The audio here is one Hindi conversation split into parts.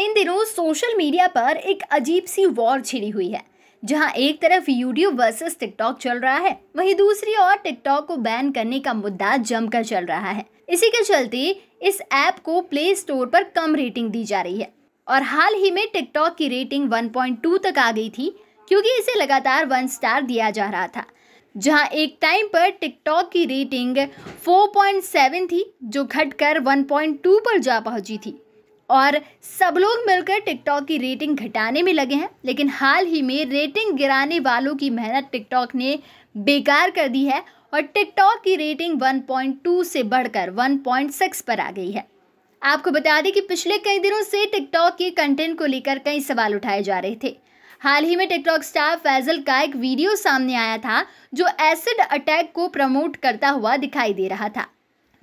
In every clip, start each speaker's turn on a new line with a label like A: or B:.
A: इन दिनों सोशल मीडिया पर एक अजीब सी वॉर छिड़ी हुई है जहां एक तरफ यूट्यूब वर्सेस टिकटॉक चल रहा है वहीं दूसरी ओर टिकटॉक को बैन करने का मुद्दा जमकर चल रहा है इसी के चलते इस ऐप को प्ले स्टोर पर कम रेटिंग दी जा रही है और हाल ही में टिकटॉक की रेटिंग 1.2 तक आ गई थी क्योंकि इसे लगातार वन स्टार दिया जा रहा था जहां एक टाइम पर टिकटॉक की रेटिंग 4.7 थी जो घटकर 1.2 पर जा पहुंची थी और सब लोग मिलकर टिकटॉक की रेटिंग घटाने में लगे हैं लेकिन हाल ही में रेटिंग गिराने वालों की मेहनत टिकटॉक ने बेकार कर दी है और टिकटॉक की रेटिंग 1.2 से बढ़कर 1.6 पर आ गई है आपको बता दें कि पिछले कई दिनों से टिकटॉक के कंटेंट को लेकर कई सवाल उठाए जा रहे थे हाल ही में टिकटॉक स्टार फैजल का एक वीडियो सामने आया था जो एसिड अटैक को प्रमोट करता हुआ दिखाई दे रहा था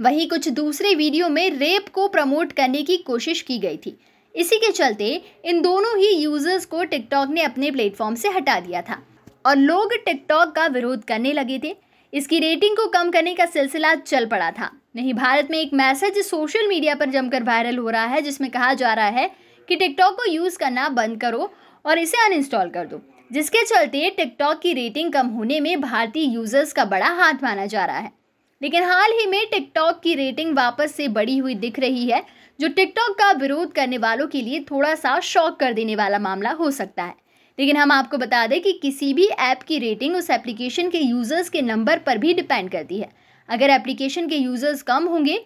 A: वहीं कुछ दूसरे वीडियो में रेप को प्रमोट करने की कोशिश की गई थी इसी के चलते इन दोनों ही यूजर्स को टिकटॉक ने अपने प्लेटफॉर्म से हटा दिया था और लोग टिकटॉक का विरोध करने लगे थे इसकी रेटिंग को कम करने का सिलसिला चल पड़ा था नहीं भारत में एक मैसेज सोशल मीडिया पर जमकर वायरल हो रहा है जिसमें कहा जा रहा है कि टिकटॉक को यूज़ करना बंद करो और इसे अनइंस्टॉल कर दो जिसके चलते टिकटॉक की रेटिंग कम होने में भारतीय यूजर्स का बड़ा हाथ माना जा रहा है लेकिन हाल ही में टिकटॉक की रेटिंग वापस से बढ़ी हुई दिख रही है जो टिकटॉक का विरोध करने वालों के लिए थोड़ा सा शौक कर देने वाला मामला हो सकता है लेकिन हम आपको बता दें कि किसी भी ऐप की रेटिंग उस एप्लीकेशन के यूज़र्स के नंबर पर भी डिपेंड करती है अगर एप्लीकेशन के यूज़र्स कम होंगे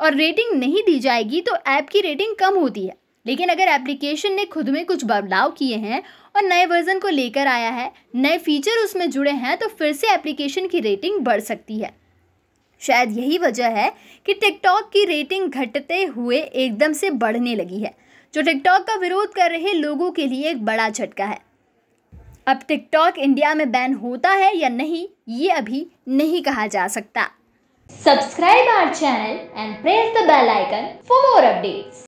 A: और रेटिंग नहीं दी जाएगी तो ऐप की रेटिंग कम होती है लेकिन अगर एप्लीकेशन ने खुद में कुछ बदलाव किए हैं और नए वर्जन को लेकर आया है नए फीचर उसमें जुड़े हैं तो फिर से एप्लीकेशन की रेटिंग बढ़ सकती है शायद यही वजह है कि टिकटॉक की रेटिंग घटते हुए एकदम से बढ़ने लगी है जो टिकटॉक का विरोध कर रहे लोगों के लिए एक बड़ा झटका है अब टिकटॉक इंडिया में बैन होता है या नहीं ये अभी नहीं कहा जा सकता
B: subscribe our channel
A: and press the bell icon for more updates